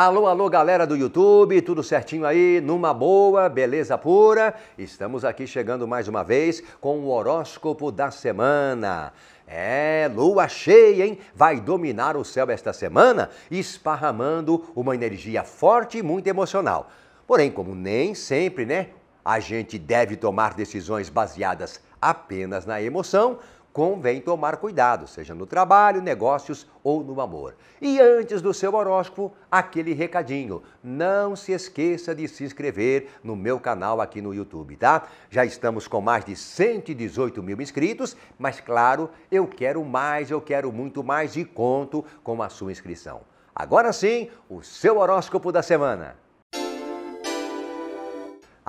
Alô, alô, galera do YouTube, tudo certinho aí? Numa boa, beleza pura? Estamos aqui chegando mais uma vez com o horóscopo da semana. É, lua cheia, hein? Vai dominar o céu esta semana, esparramando uma energia forte e muito emocional. Porém, como nem sempre, né? A gente deve tomar decisões baseadas apenas na emoção, convém tomar cuidado, seja no trabalho, negócios ou no amor. E antes do seu horóscopo, aquele recadinho. Não se esqueça de se inscrever no meu canal aqui no YouTube, tá? Já estamos com mais de 118 mil inscritos, mas claro, eu quero mais, eu quero muito mais e conto com a sua inscrição. Agora sim, o seu horóscopo da semana.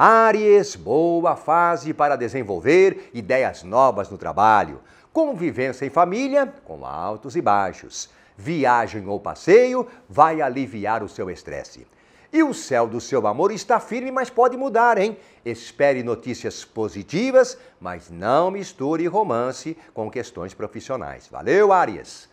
Aries, boa fase para desenvolver ideias novas no trabalho. Convivência em família, com altos e baixos. Viagem ou passeio vai aliviar o seu estresse. E o céu do seu amor está firme, mas pode mudar, hein? Espere notícias positivas, mas não misture romance com questões profissionais. Valeu, Arias!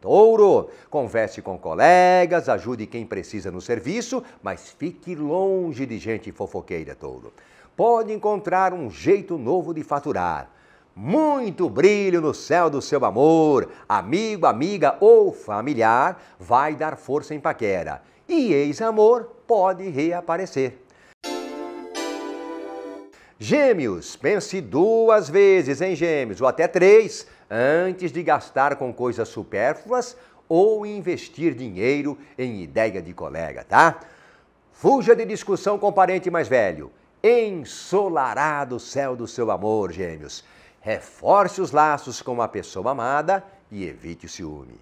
Touro, converse com colegas, ajude quem precisa no serviço, mas fique longe de gente fofoqueira, touro. Pode encontrar um jeito novo de faturar. Muito brilho no céu do seu amor, amigo, amiga ou familiar, vai dar força em paquera. E ex-amor pode reaparecer. Gêmeos, pense duas vezes em gêmeos, ou até três, antes de gastar com coisas supérfluas ou investir dinheiro em ideia de colega, tá? Fuja de discussão com parente mais velho. Ensolarado o céu do seu amor, gêmeos. Reforce os laços com a pessoa amada e evite o ciúme.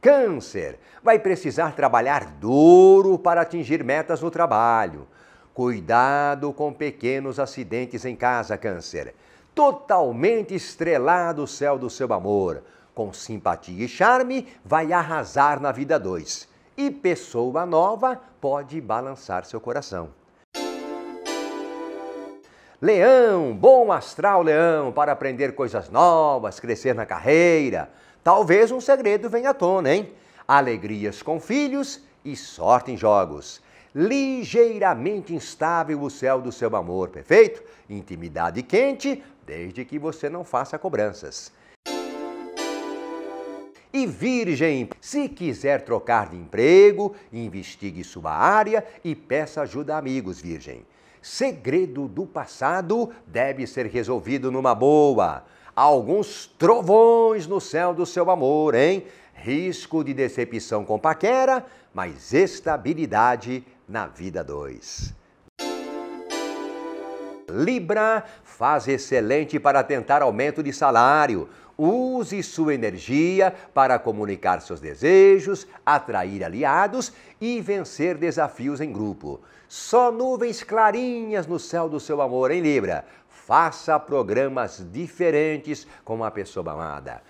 Câncer. Vai precisar trabalhar duro para atingir metas no trabalho. Cuidado com pequenos acidentes em casa, Câncer. Totalmente estrelado o céu do seu amor. Com simpatia e charme, vai arrasar na vida dois. E pessoa nova pode balançar seu coração. Leão, bom astral, leão, para aprender coisas novas, crescer na carreira. Talvez um segredo venha à tona, hein? Alegrias com filhos e sorte em jogos ligeiramente instável o céu do seu amor, perfeito? Intimidade quente, desde que você não faça cobranças. E virgem, se quiser trocar de emprego, investigue sua área e peça ajuda a amigos, virgem. Segredo do passado deve ser resolvido numa boa. alguns trovões no céu do seu amor, hein? risco de decepção com paquera, mas estabilidade na vida 2. Libra, faz excelente para tentar aumento de salário. Use sua energia para comunicar seus desejos, atrair aliados e vencer desafios em grupo. Só nuvens clarinhas no céu do seu amor, hein, Libra? Faça programas diferentes com a pessoa amada.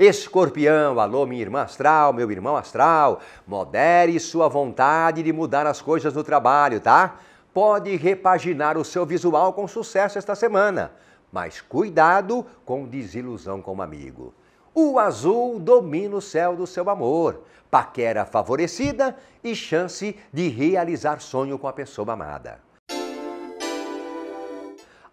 Escorpião, alô, minha irmã astral, meu irmão astral, modere sua vontade de mudar as coisas no trabalho, tá? Pode repaginar o seu visual com sucesso esta semana, mas cuidado com desilusão com um amigo. O azul domina o céu do seu amor, paquera favorecida e chance de realizar sonho com a pessoa amada.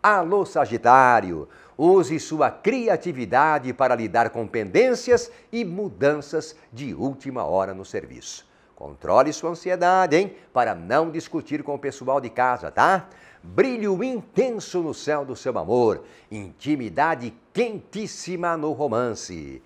Alô Sagitário, use sua criatividade para lidar com pendências e mudanças de última hora no serviço. Controle sua ansiedade, hein? Para não discutir com o pessoal de casa, tá? Brilho intenso no céu do seu amor, intimidade quentíssima no romance.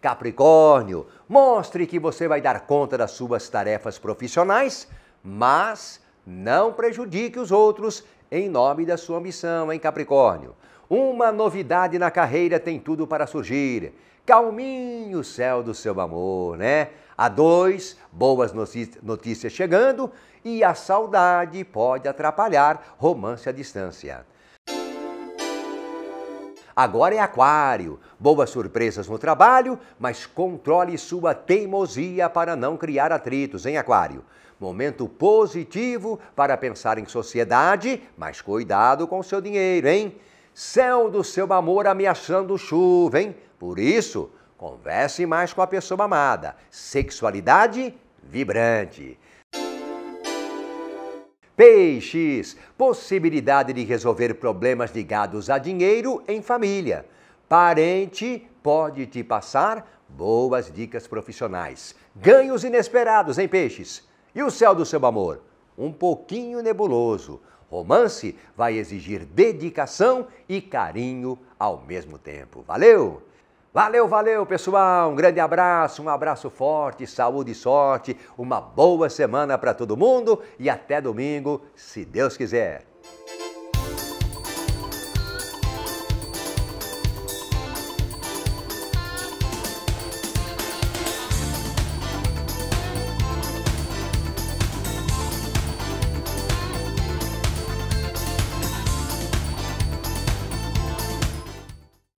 Capricórnio, mostre que você vai dar conta das suas tarefas profissionais, mas não prejudique os outros em nome da sua missão, em Capricórnio. Uma novidade na carreira tem tudo para surgir. Calminho o céu do seu amor, né? A dois, boas notícias chegando e a saudade pode atrapalhar romance à distância. Agora é aquário. Boas surpresas no trabalho, mas controle sua teimosia para não criar atritos, hein, aquário? Momento positivo para pensar em sociedade, mas cuidado com seu dinheiro, hein? Céu do seu amor ameaçando chuva, hein? Por isso, converse mais com a pessoa amada. Sexualidade vibrante. Peixes possibilidade de resolver problemas ligados a dinheiro em família. Parente pode te passar boas dicas profissionais. Ganhos inesperados, hein, peixes? E o céu do seu amor? Um pouquinho nebuloso. Romance vai exigir dedicação e carinho ao mesmo tempo. Valeu! Valeu, valeu, pessoal. Um grande abraço, um abraço forte, saúde e sorte, uma boa semana para todo mundo e até domingo, se Deus quiser.